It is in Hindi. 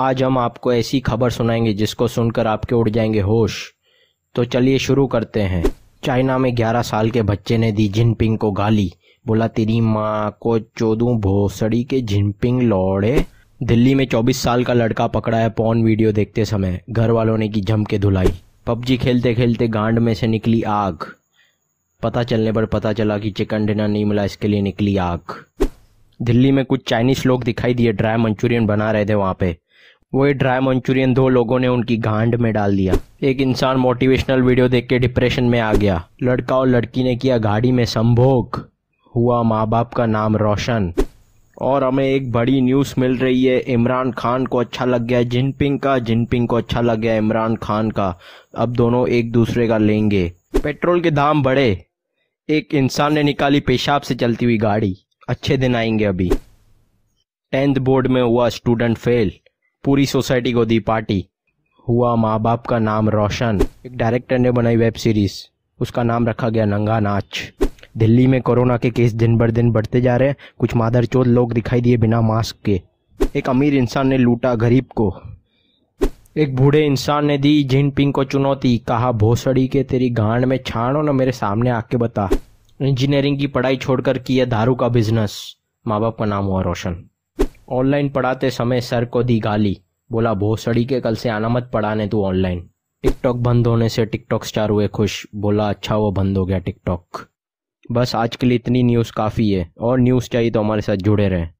आज हम आपको ऐसी खबर सुनाएंगे जिसको सुनकर आपके उड़ जाएंगे होश तो चलिए शुरू करते हैं चाइना में 11 साल के बच्चे ने दी जिनपिंग को गाली बोला तेरी माँ को चोदू भोसड़ी के जिनपिंग लौड़े दिल्ली में 24 साल का लड़का पकड़ा है पौन वीडियो देखते समय घर वालों ने की जम के धुलाई पबजी खेलते खेलते गांड में से निकली आग पता चलने पर पता चला कि चिकन डिनर नहीं मिला इसके लिए निकली आग दिल्ली में कुछ चाइनीस लोग दिखाई दिए ड्राई मंचूरियन बना रहे थे वहां पे वो ड्राई मंचूरियन दो लोगों ने उनकी गांड में डाल दिया एक इंसान मोटिवेशनल वीडियो देख के डिप्रेशन में आ गया लड़का और लड़की ने किया गाड़ी में संभोग हुआ माँ बाप का नाम रोशन और हमें एक बड़ी न्यूज़ मिल रही है इमरान खान को अच्छा लग गया जिनपिंग का जिनपिंग को अच्छा लग गया इमरान खान का अब दोनों एक दूसरे का लेंगे पेट्रोल के दाम बढ़े एक इंसान ने निकाली पेशाब से चलती हुई गाड़ी अच्छे दिन आएंगे अभी टेंथ बोर्ड में हुआ स्टूडेंट फेल पूरी सोसाइटी को दी पार्टी हुआ माँ बाप का नाम रोशन एक डायरेक्टर ने बनाई वेब सीरीज़ उसका नाम रखा गया नंगा नाच दिल्ली में कोरोना के केस दिन बर दिन बढ़ते जा रहे हैं कुछ मादर चोद लोग दिखाई दिए बिना मास्क के एक अमीर इंसान ने लूटा गरीब को एक बूढ़े इंसान ने दी जिनपिंग को चुनौती कहा भोसड़ी के तेरी गांड में छाणो ना मेरे सामने आके बता इंजीनियरिंग की पढ़ाई छोड़कर किया दारू का बिजनेस माँ बाप का नाम हुआ रोशन ऑनलाइन पढ़ाते समय सर को दी गाली बोला भोसड़ी के कल से आना मत पढ़ाने तू ऑनलाइन टिकटॉक बंद होने से टिकटॉक स्टार हुए खुश बोला अच्छा वो बंद हो गया टिकटॉक बस आज के लिए इतनी न्यूज़ काफ़ी है और न्यूज़ चाहिए तो हमारे साथ जुड़े रहें